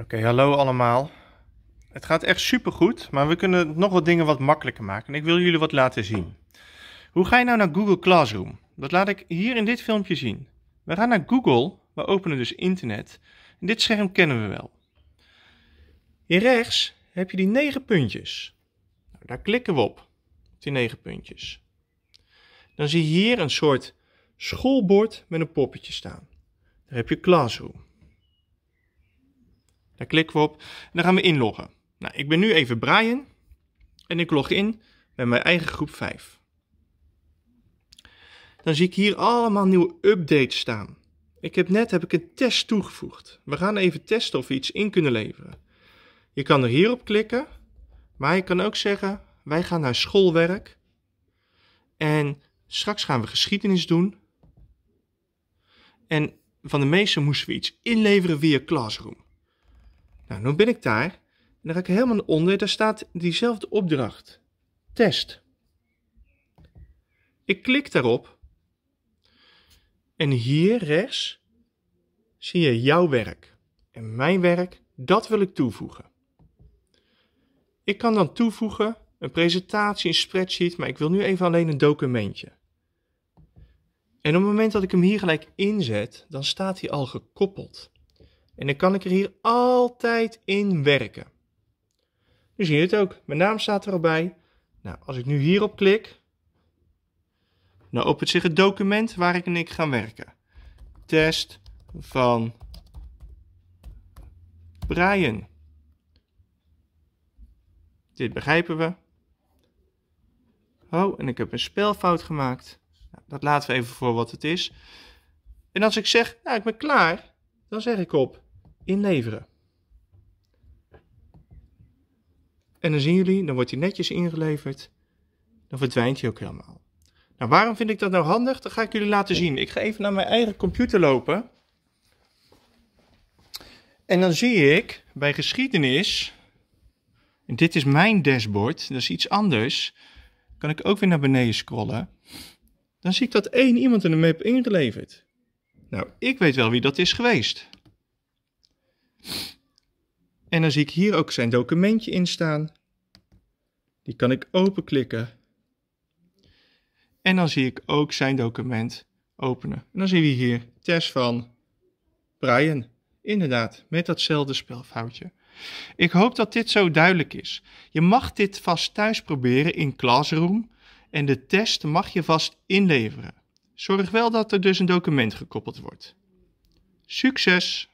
Oké, hallo allemaal. Het gaat echt super goed, maar we kunnen nog wat dingen wat makkelijker maken. En ik wil jullie wat laten zien. Hoe ga je nou naar Google Classroom? Dat laat ik hier in dit filmpje zien. We gaan naar Google, we openen dus internet. dit scherm kennen we wel. Hier rechts heb je die negen puntjes. Nou, daar klikken we op, die negen puntjes. Dan zie je hier een soort schoolbord met een poppetje staan. Daar heb je Classroom. Daar klikken we op en dan gaan we inloggen. Nou, ik ben nu even Brian en ik log in bij mijn eigen groep 5. Dan zie ik hier allemaal nieuwe updates staan. Ik heb net heb ik een test toegevoegd. We gaan even testen of we iets in kunnen leveren. Je kan er hierop klikken, maar je kan ook zeggen: wij gaan naar schoolwerk. En straks gaan we geschiedenis doen. En van de meeste moesten we iets inleveren via Classroom. Nou, nu ben ik daar. En dan ga ik helemaal naar onder. Daar staat diezelfde opdracht. Test. Ik klik daarop. En hier rechts zie je jouw werk. En mijn werk, dat wil ik toevoegen. Ik kan dan toevoegen een presentatie, een spreadsheet, maar ik wil nu even alleen een documentje. En op het moment dat ik hem hier gelijk inzet, dan staat hij al gekoppeld. En dan kan ik er hier altijd in werken. Nu zie je het ook. Mijn naam staat er al bij. Nou, als ik nu hierop klik, nou opent zich het document waar ik en ik gaan werken. Test van Brian. Dit begrijpen we. Oh, en ik heb een spelfout gemaakt. Nou, dat laten we even voor wat het is. En als ik zeg, nou ik ben klaar, dan zeg ik op inleveren. En dan zien jullie, dan wordt hij netjes ingeleverd. Dan verdwijnt hij ook helemaal. Nou, waarom vind ik dat nou handig? Dat ga ik jullie laten zien. Ik ga even naar mijn eigen computer lopen. En dan zie ik bij geschiedenis, dit is mijn dashboard, dat is iets anders. Kan ik ook weer naar beneden scrollen. Dan zie ik dat één iemand in de heeft ingeleverd. Nou, ik weet wel wie dat is geweest. En dan zie ik hier ook zijn documentje in staan. Die kan ik openklikken. En dan zie ik ook zijn document openen. En dan zien we hier test van Brian. Inderdaad, met datzelfde spelfoutje. Ik hoop dat dit zo duidelijk is. Je mag dit vast thuis proberen in Classroom en de test mag je vast inleveren. Zorg wel dat er dus een document gekoppeld wordt. Succes!